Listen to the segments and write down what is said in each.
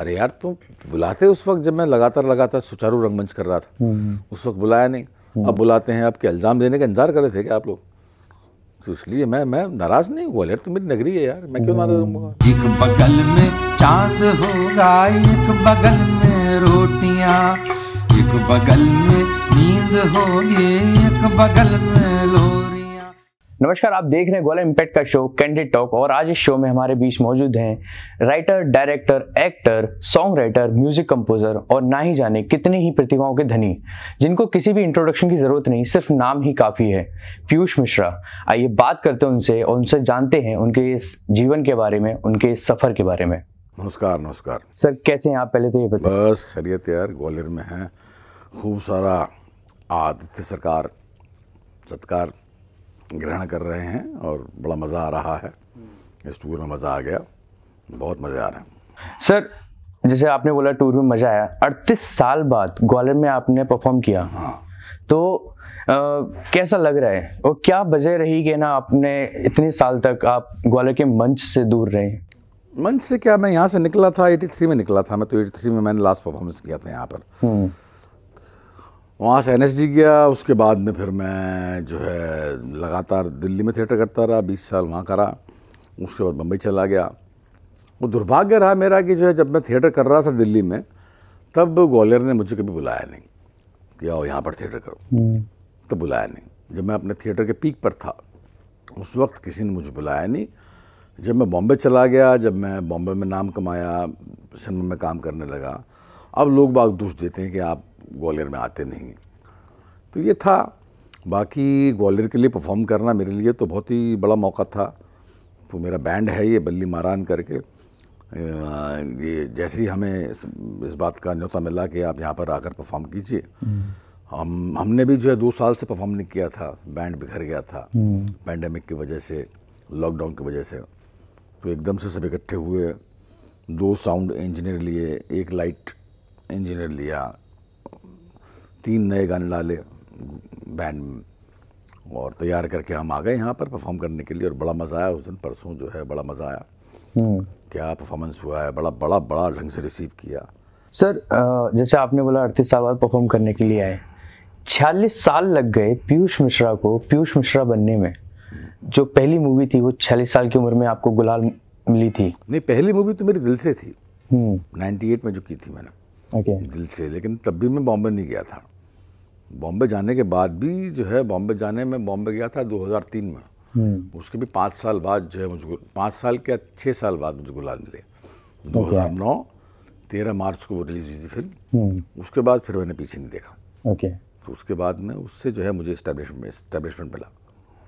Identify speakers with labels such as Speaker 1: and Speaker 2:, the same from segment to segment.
Speaker 1: अरे यार तुम बुलाते उस वक्त जब मैं लगातार लगातार सुचारू रंगमंच कर रहा था हम्म। उस वक्त बुलाया नहीं हम्म। अब बुलाते हैं आपके इल्ज़ाम देने का इंतजार कर रहे थे क्या आप लोग तो इसलिए मैं मैं नाराज नहीं हुआ यार तो मेरी नगरी है यार मैं क्यों नाराज हम्म। हूँ एक बगल में चांद होगा एक बगल में रोटियां एक बगल में
Speaker 2: नींद होगी एक बगल में नमस्कार आप देख रहे हैं गोला इम्पैक्ट का शो कैंडिड टॉक और आज इस शो में हमारे बीच मौजूद हैं writer director actor song writer music composer और ना ही जाने कितने ही प्रतिभाओं के धनी जिनको किसी भी इंट्रोडक्शन की जरूरत नहीं सिर्फ नाम ही काफ़ी है पीयूष मिश्रा आइए बात करते हैं उनसे और उनसे जानते हैं उनके इस जीवन के बारे में उनके इस सफ़र के बारे में नमस्कार नमस्कार
Speaker 1: सर कैसे हैं आप पहले तो ये बताए बस खैरियत यार ग्वालियर में है खूब सारा आदित्य सरकार सत्कार ग्रहण कर रहे हैं और बड़ा मज़ा आ रहा है इस टूर में मज़ा आ गया बहुत मज़े आ रहे हैं सर
Speaker 2: जैसे आपने बोला टूर में मज़ा आया अड़तीस साल बाद ग्वालियर में आपने परफॉर्म किया हाँ तो आ, कैसा लग रहा है और क्या वजह रही कि ना आपने इतने
Speaker 1: साल तक आप ग्वालियर के मंच से दूर रहे मंच से क्या मैं यहाँ से निकला था 83 में निकला था मैं तो 83 में मैंने लास्ट परफॉर्मेंस किया था यहाँ पर हम्म। वहाँ से एन गया उसके बाद में फिर मैं जो है लगातार दिल्ली में थिएटर करता रहा बीस साल वहाँ करा उसके बाद बम्बई चला गया वो दुर्भाग्य रहा मेरा कि जो है जब मैं थिएटर कर रहा था दिल्ली में तब ग्वालियर ने मुझे कभी बुलाया नहीं कि आओ यहाँ पर थिएटर करो तो बुलाया नहीं जब मैं अपने थिएटर के पीक पर था उस वक्त किसी ने मुझे बुलाया नहीं जब मैं बॉम्बे चला गया जब मैं बॉम्बे में नाम कमाया सिनेमा में काम करने लगा अब लोग बाग दोष देते हैं कि आप ग्वालियर में आते नहीं तो ये था बाकी ग्वालियर के लिए परफॉर्म करना मेरे लिए तो बहुत ही बड़ा मौका था तो मेरा बैंड है ये बल्ली मारान करके ये जैसे ही हमें इस बात का न्योता मिला कि आप यहाँ पर आकर परफॉर्म कीजिए हम्म। हम हमने भी जो है दो साल से परफॉर्म नहीं किया था बैंड बिखर गया था पैंडमिक हम्म। की वजह से लॉकडाउन की वजह से तो एकदम से सब इकट्ठे हुए दो साउंड इंजीनियर लिए एक लाइट इंजीनियर लिया तीन नए गाने डाले बैंड और तैयार करके हम आ गए यहाँ पर परफॉर्म करने के लिए और बड़ा मज़ा आया उस दिन परसों जो है बड़ा मज़ा आया हम्म। क्या परफॉर्मेंस हुआ है बड़ा बड़ा बड़ा ढंग से रिसीव किया
Speaker 2: सर जैसे आपने बोला अड़तीस साल बाद परफॉर्म करने के लिए आए छियालीस साल लग गए पीयूष मिश्रा को पीयूष मिश्रा बनने में जो पहली मूवी थी वो छियालीस साल की उम्र में आपको गुलाल मिली थी
Speaker 1: नहीं पहली मूवी तो मेरे दिल से थी नाइन्टी हम्म। एट में जो की थी मैंने ओके दिल से लेकिन तब भी मैं बॉम्बे नहीं गया था बॉम्बे जाने के बाद भी जो है बॉम्बे जाने में बॉम्बे गया था 2003 में हम्म। उसके भी पाँच साल बाद जो है मुझको पाँच साल के छः साल बाद मुझे गुलाल मिले दो हज़ार नौ तेरह मार्च को वो रिलीज हुई थी फिल्म हम्म। उसके बाद फिर मैंने पीछे नहीं देखा ओके तो उसके बाद में उससे जो है मुझे इस्टेब्लिशमेंट मिला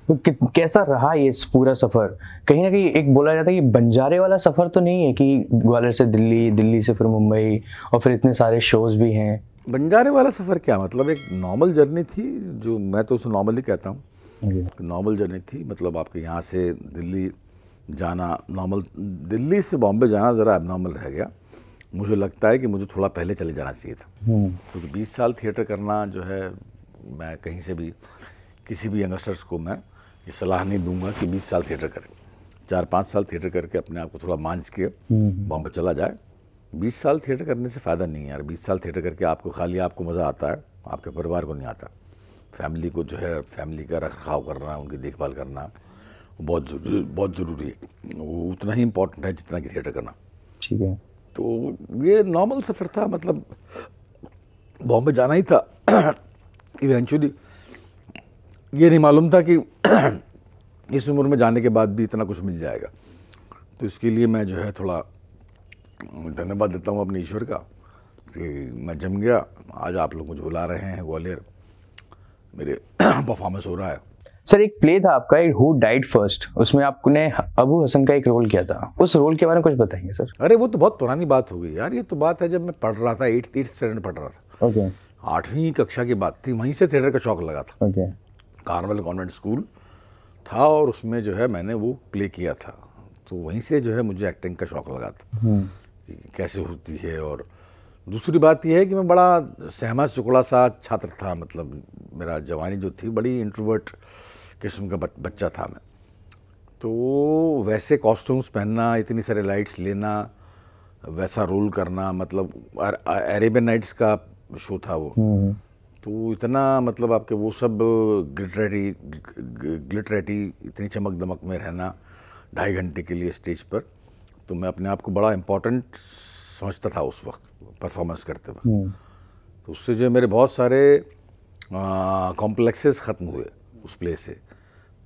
Speaker 2: तो कैसा रहा ये पूरा सफ़र कहीं ना कहीं एक बोला जाता है कि बंजारे वाला सफ़र तो नहीं है कि ग्वालियर से दिल्ली दिल्ली से फिर मुंबई और फिर इतने सारे शोज़ भी हैं
Speaker 1: बंजारे वाला सफ़र क्या मतलब एक नॉर्मल जर्नी थी जो मैं तो उसे नॉर्मली कहता हूँ नॉर्मल जर्नी थी मतलब आपके यहाँ से दिल्ली जाना नॉर्मल दिल्ली से बॉम्बे जाना ज़रा एबनॉर्मल रह गया मुझे लगता है कि मुझे थोड़ा पहले चले जाना चाहिए था हम्म। क्योंकि तो साल थिएटर करना जो है मैं कहीं से भी किसी भी यंगस्टर्स को मैं ये सलाह नहीं दूंगा कि बीस साल थिएटर करें चार पाँच साल थिएटर करके अपने आप को थोड़ा मांझ के हम्म। बॉम्बे चला जाए बीस साल थिएटर करने से फ़ायदा नहीं है यार बीस साल थिएटर करके आपको खाली आपको मज़ा आता है आपके परिवार को नहीं आता फैमिली को जो है फैमिली का रख रखाव करना उनकी देखभाल करना बहुत जरूरी बहुत ज़रूरी है वो उतना ही इम्पोर्टेंट है जितना कि थिएटर करना ठीक है तो ये नॉर्मल सफ़र था मतलब बॉम्बे जाना ही था इवेंचुअली ये नहीं मालूम था कि इस उम्र में जाने के बाद भी इतना कुछ मिल जाएगा तो इसके लिए मैं जो है थोड़ा धन्यवाद देता हूँ अपने ईश्वर का कि मैं जम गया आज आप लोग मुझे बुला रहे हैं ग्वालियर मेरे परफॉर्मेंस हो रहा है सर एक प्ले था आपका एक हु डाइड फर्स्ट उसमें
Speaker 2: आपने अबू हसन का एक रोल किया था उस रोल के बारे में कुछ बताएंगे सर
Speaker 1: अरे वो तो बहुत पुरानी बात हो गई यार ये तो बात है जब मैं पढ़ रहा था एट एट स्टैंडर्ड पढ़ रहा था ओके okay. आठवीं कक्षा की बात थी वहीं से थिएटर का शौक लगा था okay okay. Carnival convent school था और उसमें जो है मैंने वो प्ले किया था तो वहीं से जो है मुझे एक्टिंग का शौक लगा था hmm. कैसे होती है और दूसरी बात यह है कि मैं बड़ा सहमा चुकड़ा सा छात्र था मतलब मेरा जवानी जो थी बड़ी इंट्रोवर्ट किस्म का बच्चा था मैं तो वैसे कॉस्ट्यूम्स पहनना इतनी सारे लाइट्स लेना वैसा रोल करना मतलब अरेबियन नाइट्स का शो था वो हम्म, हम्म। तो इतना मतलब आपके वो सब ग्लिटरेटी ग्लिटरेटी इतनी चमक दमक में रहना ढाई घंटे के लिए स्टेज पर तो मैं अपने आप को बड़ा इम्पोर्टेंट समझता था उस वक्त परफॉर्मेंस करते वक्त हम्म। तो उससे जो मेरे बहुत सारे कॉम्प्लेक्सेस ख़त्म हुए उस प्ले से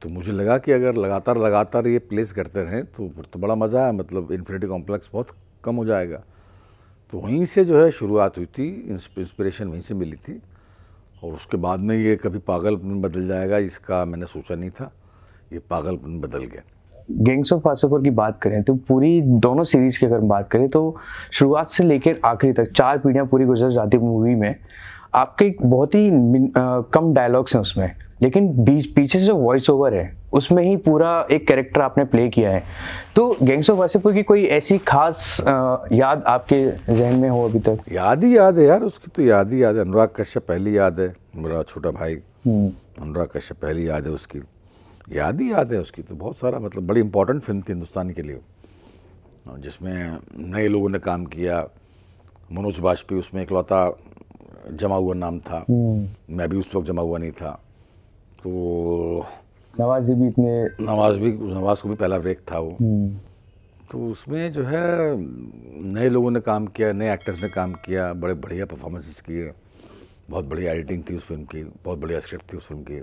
Speaker 1: तो मुझे लगा कि अगर लगातार लगातार ये प्लेस करते रहें तो तो बड़ा मज़ा आया मतलब इन्फिनिटी कॉम्प्लेक्स बहुत कम हो जाएगा तो वहीं से जो है शुरुआत हुई थी इंस्पिरेशन वहीं से मिली थी और उसके बाद में ये कभी पागलपन बदल जाएगा इसका मैंने सोचा नहीं था ये पागलपन बदल गया
Speaker 2: गैंग्स ऑफ वासेपुर की बात करें तो पूरी दोनों सीरीज़ की अगर बात करें तो शुरुआत से लेकर आखिरी तक चार पीढ़ियाँ पूरी गुजर जाती मूवी में आपके बहुत ही कम डायलॉग्स हैं उसमें लेकिन बीच पीछे से जो वॉइस ओवर है उसमें ही पूरा एक कैरेक्टर आपने प्ले किया है तो गैंग्स ऑफ वासेपुर की कोई ऐसी खास याद आपके जहन में हो अभी तक
Speaker 1: याद ही याद है यार उसकी तो याद ही याद है अनुराग कश्यप पहली याद है मेरा छोटा भाई हम्म। अनुराग कश्यप पहली याद है उसकी याद ही याद है उसकी तो बहुत सारा मतलब बड़ी इंपॉर्टेंट फिल्म थी हिंदुस्तान के लिए जिसमें नए लोगों ने काम किया मनोज वाजपेयी उसमें इकलौता जमा हुआ नाम था हम्म। मैं भी उस वक्त जमा हुआ नहीं था तो
Speaker 2: नवाज जी भी इतने नवाज भी
Speaker 1: नवाज को भी पहला ब्रेक था वो हम्म। तो उसमें जो है नए लोगों ने काम किया नए एक्टर्स ने काम किया बड़े बढ़िया परफॉर्मेंसेस किए बहुत बढ़िया एडिटिंग थी उस फिल्म की बहुत बढ़िया स्क्रिप्ट थी उस फिल्म की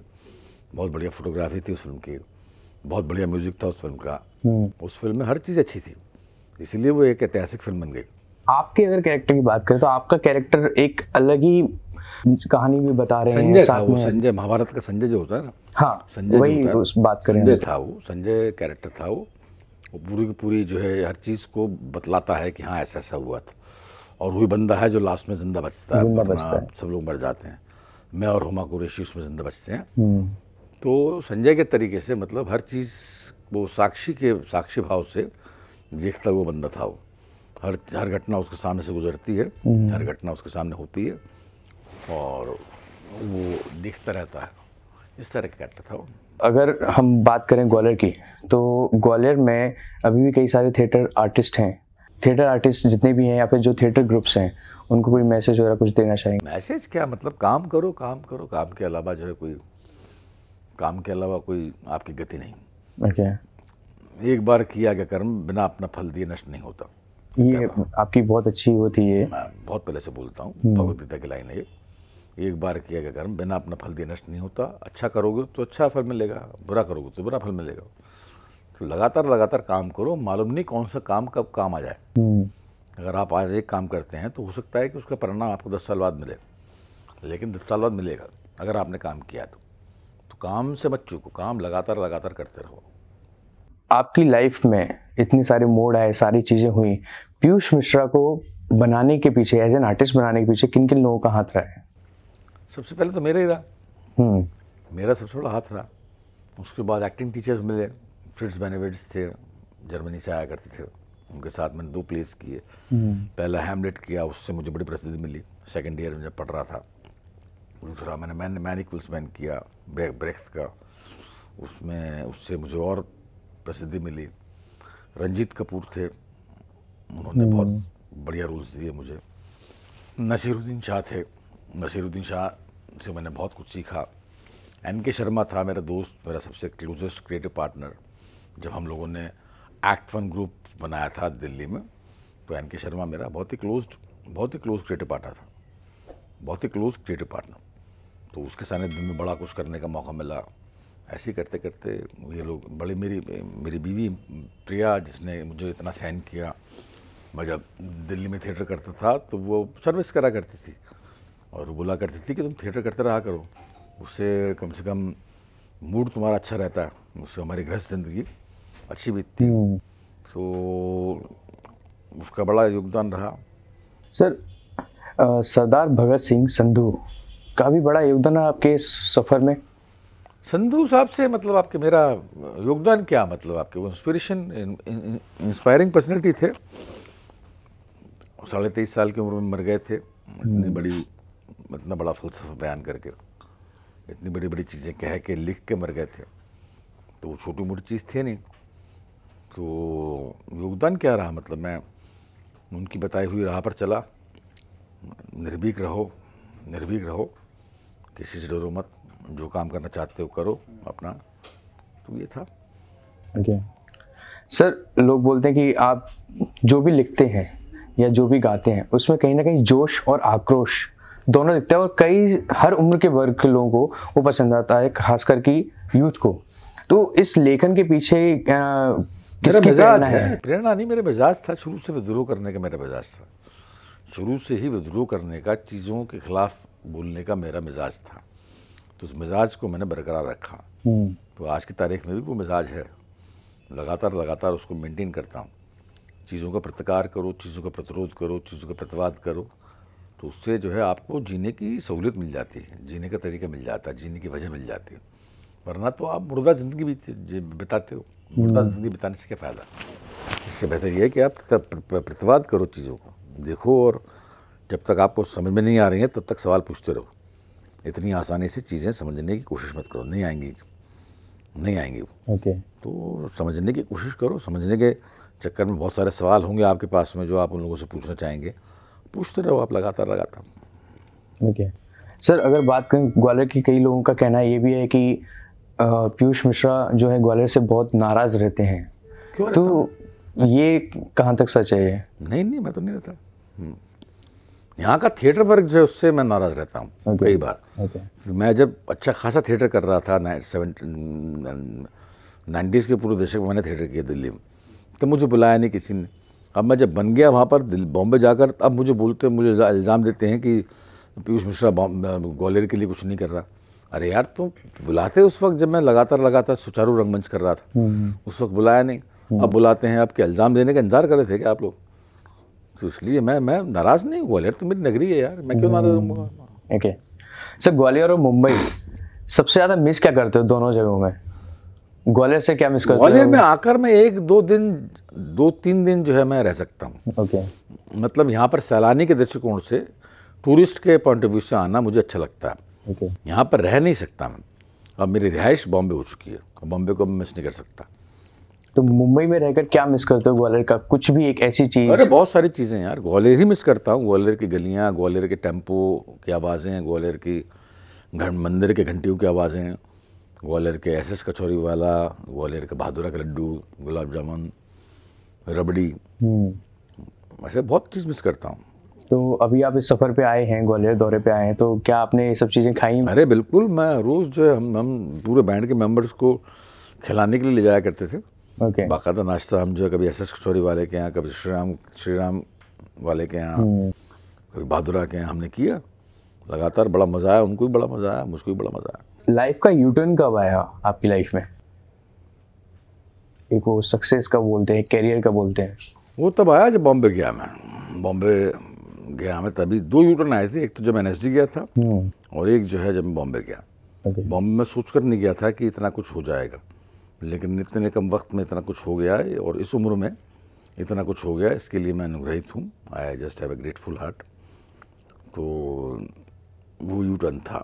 Speaker 1: बहुत बढ़िया फोटोग्राफी थी उस फिल्म की बहुत बढ़िया म्यूजिक था उस फिल्म का हम्म। उस फिल्म में हर चीज़ अच्छी थी इसीलिए वो एक ऐतिहासिक फिल्म बन गई आपके
Speaker 2: अगर कैरेक्टर की बात करें तो आपका कैरेक्टर एक अलग ही कहानी भी बता रहे संजय हैं था संजय
Speaker 1: महाभारत का संजय जो होता है ना हाँ संजय वही उस बात करें संजय था वो संजय कैरेक्टर था वो वो पूरी की पूरी जो है हर चीज़ को बतलाता है कि हाँ ऐसा ऐसा हुआ था और वही बंदा है जो लास्ट में जिंदा बचता है सब लोग मर जाते हैं मैं और हुमा कुरेशी उसमें जिंदा बचते हैं हम्म। तो संजय के तरीके से मतलब हर चीज़ वो साक्षी के साक्षी भाव से देखता हुआ बंदा था वो हर हर घटना उसके सामने से गुजरती है हम्म। हर घटना उसके सामने होती है और वो देखता रहता है इस तरह का करता था वो
Speaker 2: अगर हम बात करें ग्वालियर की तो ग्वालियर में अभी भी कई सारे थिएटर आर्टिस्ट हैं थिएटर आर्टिस्ट जितने भी हैं या फिर जो थिएटर ग्रुप्स हैं उनको कोई मैसेज वगैरह कुछ देना चाहेंगे
Speaker 1: मैसेज क्या मतलब काम करो काम करो काम के अलावा जो है कोई काम के अलावा कोई आपकी गति नहीं okay. एक बार किया गया कर्म बिना अपना फल दिए नष्ट नहीं होता
Speaker 2: ये आपकी बहुत अच्छी वो थी ये
Speaker 1: मैं बहुत पहले से बोलता हूँ हम्म। भगवदगीता की लाइन है ये एक बार किया गया कर्म बिना अपना फल दिए नष्ट नहीं होता अच्छा करोगे तो अच्छा फल मिलेगा बुरा करोगे तो बुरा फल मिलेगा तो लगातार लगातार काम करो मालूम नहीं कौन सा काम कब काम आ जाए हम्म। अगर आप आज एक काम करते हैं तो हो सकता है कि उसका परिणाम आपको दस साल बाद मिले लेकिन दस साल बाद मिलेगा अगर आपने काम किया तो काम से मत चूको काम लगातार लगातार करते रहो
Speaker 2: आपकी लाइफ में इतनी सारी मोड आए सारी चीज़ें हुई पीयूष मिश्रा को बनाने के पीछे एज एन आर्टिस्ट बनाने के पीछे किन किन लोगों का हाथ रहा है
Speaker 1: सबसे पहले तो मेरा ही रहा
Speaker 2: हम्म।
Speaker 1: मेरा सबसे बड़ा हाथ रहा उसके बाद एक्टिंग टीचर्स मिले फ्रिट्स बेनिविट्स थे जर्मनी से आया करते थे उनके साथ मैंने दो प्लेस किए हम्म। पहला हेमलेट किया उससे मुझे बड़ी प्रसिद्धि मिली सेकेंड ईयर में जब पढ़ रहा था दूसरा मैंने मैन मैनिक विल्समैन किया ब्रेक ब्रेक्स का उसमें उससे मुझे और प्रसिद्धि मिली रंजीत कपूर थे उन्होंने हम्म। बहुत बढ़िया रोल्स दिए मुझे नसीरुद्दीन शाह थे नसीरुद्दीन शाह से मैंने बहुत कुछ सीखा एन के शर्मा था मेरा दोस्त मेरा सबसे क्लोजेस्ट क्रिएटिव पार्टनर जब हम लोगों ने एक्ट वन ग्रुप बनाया था दिल्ली में तो एन के शर्मा मेरा बहुत ही क्लोज बहुत ही क्लोज क्रिएटिव पार्टनर था बहुत ही क्लोज क्रिएटिव पार्टनर तो उसके सानिध्य में बड़ा कुछ करने का मौका मिला ऐसे करते करते ये लोग बड़ी मेरी मेरी बीवी प्रिया जिसने मुझे इतना सहन किया मैं जब दिल्ली में थिएटर करता था तो वो सर्विस करा करती थी और बोला करती थी कि तुम थिएटर करते रहा करो उससे कम से कम मूड तुम्हारा अच्छा रहता है उससे हमारी गृहस्थ ज़िंदगी अच्छी बीतती सो हम्म। तो उसका बड़ा योगदान रहा
Speaker 2: सर सरदार भगत सिंह संधू काफ़ी बड़ा योगदान है आपके इस
Speaker 1: सफ़र में संधू साहब से मतलब आपके मेरा योगदान क्या मतलब आपके वो इंस्पिरेशन इंस्पायरिंग पर्सनैलिटी थे साढ़े तेईस साल की उम्र में मर गए थे इतनी हम्म। बड़ी इतना बड़ा फलसफा बयान करके इतनी बड़ी बड़ी चीज़ें कह के लिख के मर गए थे तो वो छोटी मोटी चीज़ थी नहीं तो योगदान क्या रहा मतलब मैं उनकी बताई हुई राह पर चला निर्भीक रहो निर्भीक रहो किसी से डरो मत जो काम करना चाहते हो करो अपना तो ये था okay. सर लोग बोलते हैं कि आप
Speaker 2: जो भी लिखते हैं या जो भी गाते हैं उसमें कहीं ना कहीं जोश और आक्रोश दोनों दिखते हैं और कई हर उम्र के वर्ग के लोगों को वो पसंद आता है खास करके यूथ को तो इस लेखन के पीछे प्रेरणा
Speaker 1: प्रेरणा नहीं मेरा मिजाज था शुरू से विद्रोह करने का मेरा मिजाज था शुरू से ही विद्रोह करने का चीज़ों के खिलाफ बोलने का मेरा मिजाज था तो उस मिजाज को मैंने बरकरार रखा हम्म। तो आज की तारीख में भी वो मिजाज है लगातार लगातार उसको मेंटेन करता हूँ चीज़ों का प्रतिकार करो चीज़ों का प्रतिरोध करो चीज़ों का प्रतिवाद करो तो उससे जो है आपको जीने की सहूलियत मिल जाती है जीने का तरीका मिल जाता है जीने की वजह मिल जाती है वरना तो आप मुर्दा ज़िंदगी भी बिताते हो मुर्दा हम्म। ज़िंदगी बिताने से क्या फ़ायदा इससे बेहतर यह है कि आप प्रतिवाद करो चीज़ों को देखो और जब तक आपको समझ में नहीं आ रही है तब तक सवाल पूछते रहो इतनी आसानी से चीज़ें समझने की कोशिश मत करो नहीं आएंगी नहीं आएंगी ओके okay. तो समझने की कोशिश करो समझने के चक्कर में बहुत सारे सवाल होंगे आपके पास में जो आप उन लोगों से पूछना चाहेंगे पूछते रहो आप लगातार लगातार
Speaker 2: ओके सर अगर बात करें ग्वालियर की कई लोगों का कहना ये भी है कि पीयूष मिश्रा जो है ग्वालियर से बहुत नाराज़ रहते हैं क्यों तो ये कहाँ तक सच है
Speaker 1: नहीं नहीं मैं तो नहीं
Speaker 2: रहता हम्म।
Speaker 1: यहाँ का थिएटर वर्क जो है उससे मैं नाराज़ रहता हूँ okay. कई बार okay. मैं जब अच्छा खासा थिएटर कर रहा था नाइन्टीज़ के पूर्व दशक में मैंने थिएटर किया दिल्ली में तो मुझे बुलाया नहीं किसी ने अब मैं जब बन गया वहाँ पर बॉम्बे जाकर अब मुझे बोलते मुझे इल्ज़ाम देते हैं कि पीयूष मिश्रा ग्वालियर के लिए कुछ नहीं कर रहा अरे यार तुम तो बुलाते उस वक्त जब मैं लगातार लगातार सुचारू रंगमंच कर रहा था हम्म। उस वक्त बुलाया नहीं अब हम्म। बुलाते हैं आपके इल्ज़ाम देने का इंतजार कर रहे थे क्या आप लोग तो इसलिए मैं मैं नाराज़ नहीं ग्वालियर तो मेरी नगरी है यार मैं क्यों नाराज़ हूँ ओके सर ग्वालियर और मुंबई
Speaker 2: सबसे ज़्यादा मिस क्या करते हो दोनों जगहों में ग्वालियर से क्या मिस करते ग्वालियर में आकर
Speaker 1: मैं एक दो दिन दो तीन दिन जो है मैं रह सकता हूँ ओके मतलब यहाँ पर सैलानी के दृष्टिकोण से टूरिस्ट के पॉइंट ऑफ व्यू से आना मुझे अच्छा लगता है ओके यहाँ पर रह नहीं सकता मैं अब मेरी रिहाइश बॉम्बे हो चुकी है बॉम्बे को मिस नहीं कर सकता तो
Speaker 2: मुंबई में रहकर क्या मिस करते हो ग्वालियर का
Speaker 1: कुछ भी एक ऐसी चीज़ अरे बहुत सारी चीज़ें यार ग्वालियर ही मिस करता हूँ ग्वालियर की गलियाँ ग्वालियर के टेम्पो की आवाज़ें ग्वालियर की मंदिर के घंटियों की आवाज़ें ग्वालियर के एस एस कचौरी वाला ग्वालियर के बहादुर के लड्डू गुलाब जामुन रबड़ी हम्म। ऐसे बहुत चीज़ मिस करता हूँ
Speaker 2: तो अभी आप इस सफ़र पे आए हैं ग्वालियर दौरे पे आए हैं तो क्या आपने ये सब चीज़ें खाई अरे बिल्कुल
Speaker 1: मैं रोज़ जो है हम हम पूरे बैंड के मेंबर्स को खिलाने के लिए ले जाया करते थे okay. बाकायदा नाश्ता हम जो है कभी एस एस कचौरी वाले के यहाँ कभी श्री राम श्री राम वाले के यहाँ हम्म। कभी बहादुरा के यहाँ हमने किया लगातार बड़ा मज़ा आया उनको भी बड़ा मज़ा आया मुझको भी बड़ा मज़ा
Speaker 2: आया लाइफ का यूटर्न कब आया आपकी लाइफ में एक वो सक्सेस का बोलते हैं कैरियर का बोलते हैं
Speaker 1: वो तब आया जब बॉम्बे गया मैं बॉम्बे गया मैं तभी दो यूटर्न आए थे एक तो जब एन गया था हम्म। और एक जो है जब मैं बॉम्बे गया बॉम्बे में सोच कर नहीं गया था कि इतना कुछ हो जाएगा लेकिन इतने कम वक्त में इतना कुछ हो गया है और इस उम्र में इतना कुछ हो गया इसके लिए मैं अनुग्रहित हूँ I just have a grateful heart तो वो यू टर्न था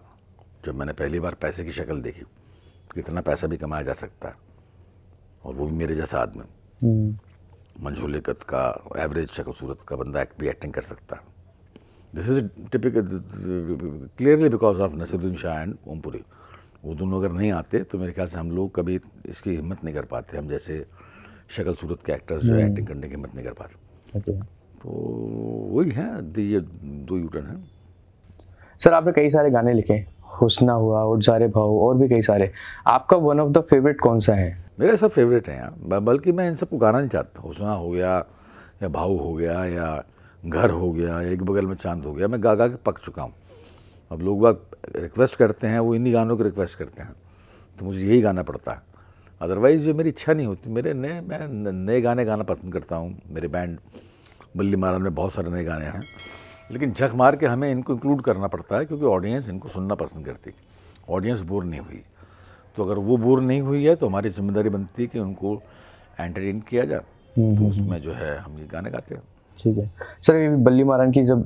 Speaker 1: जब मैंने पहली बार पैसे की शक्ल देखी कितना पैसा भी कमाया जा सकता है और वो भी मेरे जैसा आदमी
Speaker 2: हम्म।
Speaker 1: मंझोलिकत का एवरेज शक्ल सूरत का बंदा एक्ट भी एक्टिंग कर सकता है this is typical clearly because of Naseeruddin Shah and Om Puri वो दोनों अगर नहीं आते तो मेरे ख्याल से हम लोग कभी इसकी हिम्मत नहीं कर पाते हम जैसे शक्ल सूरत के एक्टर्स जो एक्टिंग हम्म। करने की हिम्मत नहीं कर पाते अच्छा। तो वही है ये दो यूटर्न है
Speaker 2: सर आपने कई सारे गाने लिखे हुसना हुआ और सारे भाव और भी कई सारे आपका वन ऑफ द फेवरेट कौन सा है
Speaker 1: मेरे सब फेवरेट हैं यार बल्कि मैं इन सबको गाना नहीं चाहता हुसना हो गया या भाव हो गया या घर हो गया या एक बगल में चांद हो गया मैं गा गा के पक चुका हूँ अब लोग बाग रिक्वेस्ट करते हैं वो इन्हीं गानों को रिक्वेस्ट करते हैं तो मुझे यही गाना पड़ता है अदरवाइज़ ये मेरी इच्छा नहीं होती मेरे नए मैं नए गाने गाना पसंद करता हूँ मेरे बैंड बल्ली मारा में बहुत सारे नए गाने हैं लेकिन झक मार के हमें इनको इंक्लूड करना पड़ता है क्योंकि ऑडियंस इनको सुनना पसंद करती ऑडियंस बोर नहीं हुई तो अगर वो बोर नहीं हुई है तो हमारी जिम्मेदारी बनती है कि उनको एंटरटेन किया जाए हम्म, तो हम्म, उसमें हम्म। जो है हम ये गाने गाते हैं
Speaker 2: ठीक है सर ये बल्ली मारन की जब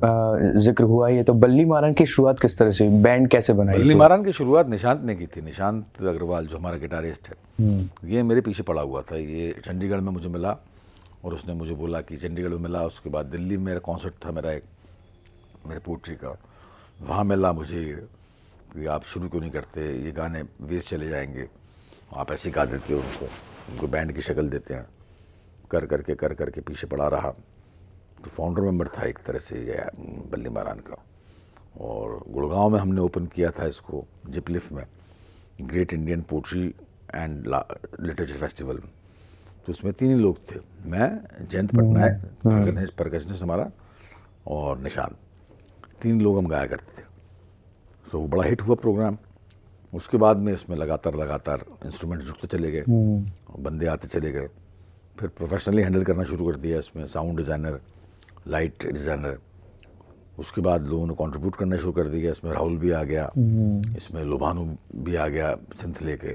Speaker 2: जिक्र हुआ ये तो बल्ली मारन की शुरुआत किस तरह से बैंड कैसे बनाई बल्ली
Speaker 1: मारन की शुरुआत निशांत ने की थी निशांत अग्रवाल जो हमारा गिटारिस्ट है हम्म। ये मेरे पीछे पड़ा हुआ था ये चंडीगढ़ में मुझे मिला और उसने मुझे बोला कि चंडीगढ़ में मिला उसके बाद दिल्ली में मेरा कॉन्सर्ट था मेरा एक मेरे पोट्री का वहाँ मिला मुझे कि आप शुरू क्यों नहीं करते ये गाने वेस्ट चले जाएंगे आप ऐसे गा देते हो उनको उनको बैंड की शक्ल देते हैं कर करके कर करके पीछे पड़ा रहा तो फाउंडर मेंबर था एक तरह से बल्ली मारान का और गुड़गांव में हमने ओपन किया था इसको जिपलिफ में great Indian poetry and literature festival में तो उसमें तीन ही लोग थे मैं जयंत हम्म, पटनायक हम्म। परकशनिस्ट हमारा और निशान तीन लोग हम गाया करते थे सो वो बड़ा हिट हुआ प्रोग्राम उसके बाद में इसमें लगातार लगातार इंस्ट्रूमेंट जुटते चले गए हम्म। बंदे आते चले गए फिर प्रोफेशनली हैंडल करना शुरू कर दिया इसमें साउंड डिज़ाइनर लाइट डिज़ाइनर उसके बाद लोगों ने कंट्रीब्यूट करना शुरू कर दिया इसमें राहुल भी आ गया हम्म। इसमें लोभानु भी आ गया सिंथ लेके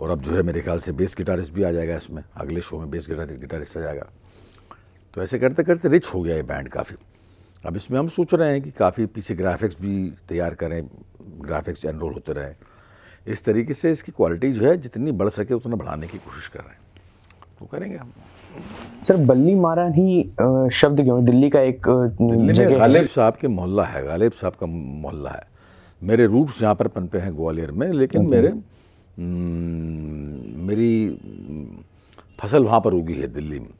Speaker 1: और अब जो है मेरे ख्याल से बेस गिटारिस्ट भी आ जाएगा इसमें अगले शो में बेस गिटार गिटारिस्ट आ जाएगा तो ऐसे करते करते रिच हो गया ये बैंड काफ़ी अब इसमें हम सोच रहे हैं कि काफ़ी पीछे ग्राफिक्स भी तैयार करें ग्राफिक्स एनरोल होते रहें इस तरीके से इसकी क्वालिटी जो है जितनी बढ़ सके उतना बढ़ाने की कोशिश कर रहे हैं तो करेंगे हम सर
Speaker 2: बल्ली मारा ही शब्द क्यों दिल्ली का एक जगह गालिब
Speaker 1: साहब के मोहल्ला है गालिब साहब का मोहल्ला है मेरे रूट्स यहाँ पर पनपे हैं ग्वालियर में लेकिन मेरे मेरी फसल वहाँ पर उगी है दिल्ली में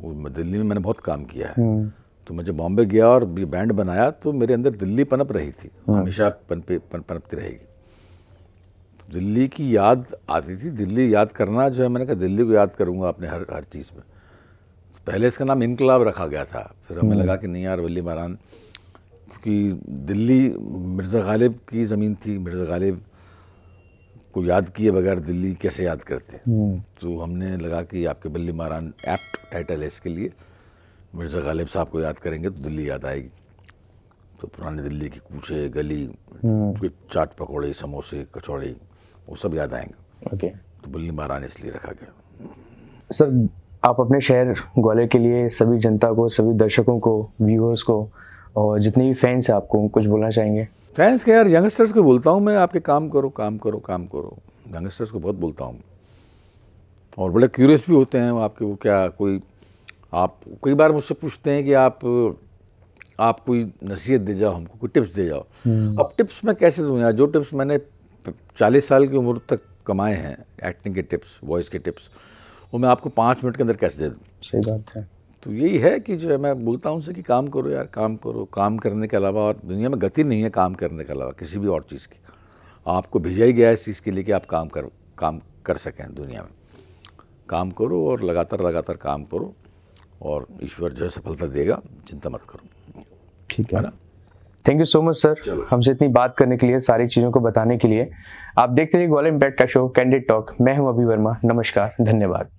Speaker 1: वो दिल्ली में मैंने बहुत काम किया है हम्म। तो मैं जब बॉम्बे गया और बैंड बनाया तो मेरे अंदर दिल्ली पनप रही थी हाँ। हमेशा पनपे पनपती रहेगी दिल्ली की याद आती थी दिल्ली याद करना जो है मैंने कहा दिल्ली को याद करूँगा अपने हर हर चीज़ में पहले इसका नाम इनकलाब रखा गया था फिर हमें हम्म। लगा कि नहीं यार वली मारान क्योंकि दिल्ली मिर्ज़ा गालिब की ज़मीन थी मिर्ज़ा गालिब को याद किए बगैर दिल्ली कैसे याद करते हम्म। तो हमने लगा कि आपके बल्ली मारान एप्ट टाइटल है इसके लिए मिर्ज़ा गालिब साहब को याद करेंगे तो दिल्ली याद आएगी तो पुरानी दिल्ली की कूचे गली हम्म। चाट पकौड़े समोसे कचौड़ी वो सब याद आएंगे ओके तो बुल्ली महाराज इसलिए रखा गया
Speaker 2: सर आप अपने शहर ग्वालियर के लिए सभी जनता को सभी दर्शकों को व्यूअर्स को और जितने भी फैंस हैं आपको कुछ बोलना चाहेंगे
Speaker 1: फैंस के यार यंगस्टर्स को बोलता हूँ मैं आपके काम करो काम करो काम करो यंगस्टर्स को बहुत बोलता हूँ और बड़े क्यूरियस भी होते हैं आपके वो क्या कोई आप कई बार मुझसे पूछते हैं कि आप आप कोई नसीहत दे जाओ हमको कोई टिप्स दे जाओ हम्म। अब टिप्स मैं कैसे दूँ यार जो टिप्स मैंने चालीस साल की उम्र तक कमाए हैं एक्टिंग के टिप्स वॉइस के टिप्स वो मैं आपको पाँच मिनट के अंदर कैसे दे दूँ
Speaker 2: सही बात है
Speaker 1: तो यही है कि जो है मैं बोलता हूँ उनसे कि काम करो यार काम करो काम करने के अलावा और दुनिया में गति नहीं है काम करने के अलावा किसी भी और चीज़ की आपको भेजा ही गया है इस चीज़ के लिए कि आप काम कर काम कर सकें दुनिया में काम करो और लगातार लगातार काम करो और ईश्वर जो है सफलता देगा चिंता मत करो ठीक है ना
Speaker 2: thank you so much sir हमसे इतनी बात करने के लिए सारी चीज़ों को बताने के लिए आप देखते रहिए ग्वालियर इम्पैक्ट का शो कैंडिड टॉक मैं हूं अभि वर्मा नमस्कार धन्यवाद